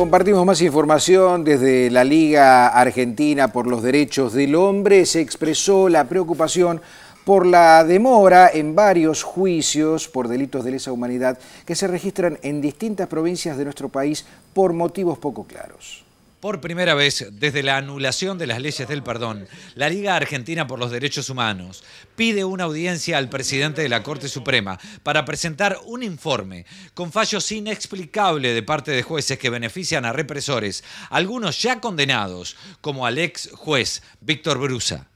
Compartimos más información desde la Liga Argentina por los Derechos del Hombre. Se expresó la preocupación por la demora en varios juicios por delitos de lesa humanidad que se registran en distintas provincias de nuestro país por motivos poco claros. Por primera vez, desde la anulación de las leyes del perdón, la Liga Argentina por los Derechos Humanos pide una audiencia al presidente de la Corte Suprema para presentar un informe con fallos inexplicables de parte de jueces que benefician a represores, algunos ya condenados, como al ex juez Víctor Brusa.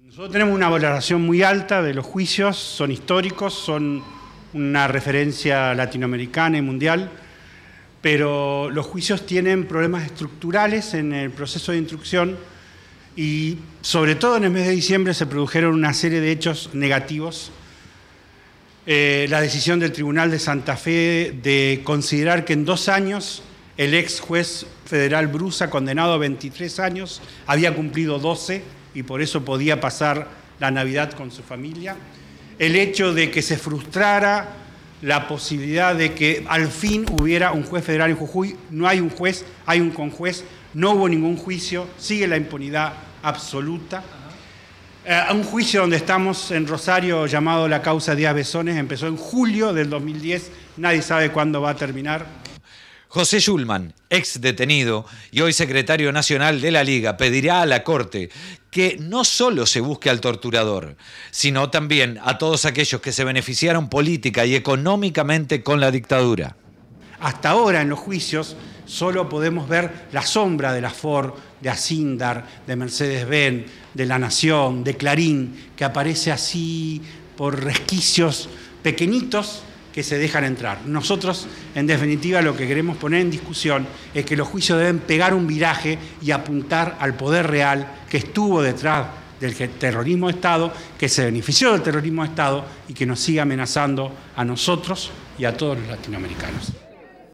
Nosotros tenemos una valoración muy alta de los juicios, son históricos, son una referencia latinoamericana y mundial pero los juicios tienen problemas estructurales en el proceso de instrucción y sobre todo en el mes de diciembre se produjeron una serie de hechos negativos. Eh, la decisión del Tribunal de Santa Fe de considerar que en dos años el ex juez federal Brusa, condenado a 23 años, había cumplido 12 y por eso podía pasar la Navidad con su familia. El hecho de que se frustrara la posibilidad de que al fin hubiera un juez federal en Jujuy. No hay un juez, hay un conjuez, no hubo ningún juicio, sigue la impunidad absoluta. Eh, un juicio donde estamos en Rosario llamado la causa Díaz Besones empezó en julio del 2010, nadie sabe cuándo va a terminar. José Schulman, ex detenido y hoy secretario nacional de la Liga, pedirá a la Corte que no solo se busque al torturador, sino también a todos aquellos que se beneficiaron política y económicamente con la dictadura. Hasta ahora en los juicios solo podemos ver la sombra de la Ford, de Asindar, de Mercedes-Benz, de La Nación, de Clarín, que aparece así por resquicios pequeñitos que se dejan entrar. Nosotros, en definitiva, lo que queremos poner en discusión es que los juicios deben pegar un viraje y apuntar al poder real que estuvo detrás del terrorismo de Estado, que se benefició del terrorismo de Estado y que nos sigue amenazando a nosotros y a todos los latinoamericanos.